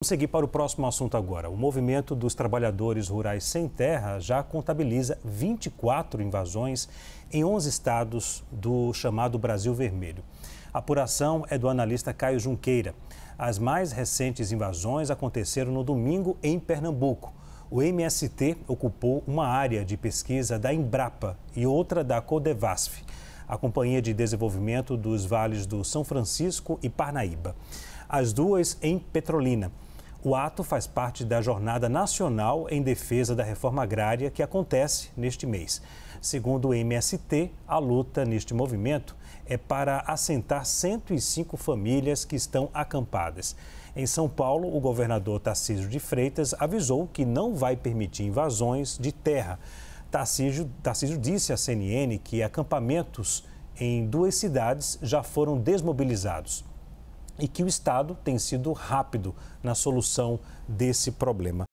Vamos seguir para o próximo assunto agora. O movimento dos trabalhadores rurais sem terra já contabiliza 24 invasões em 11 estados do chamado Brasil Vermelho. A apuração é do analista Caio Junqueira. As mais recentes invasões aconteceram no domingo em Pernambuco. O MST ocupou uma área de pesquisa da Embrapa e outra da Codevasf, a Companhia de Desenvolvimento dos Vales do São Francisco e Parnaíba. As duas em Petrolina. O ato faz parte da Jornada Nacional em Defesa da Reforma Agrária que acontece neste mês. Segundo o MST, a luta neste movimento é para assentar 105 famílias que estão acampadas. Em São Paulo, o governador Tarcísio de Freitas avisou que não vai permitir invasões de terra. Tarcísio, Tarcísio disse à CNN que acampamentos em duas cidades já foram desmobilizados e que o Estado tem sido rápido na solução desse problema.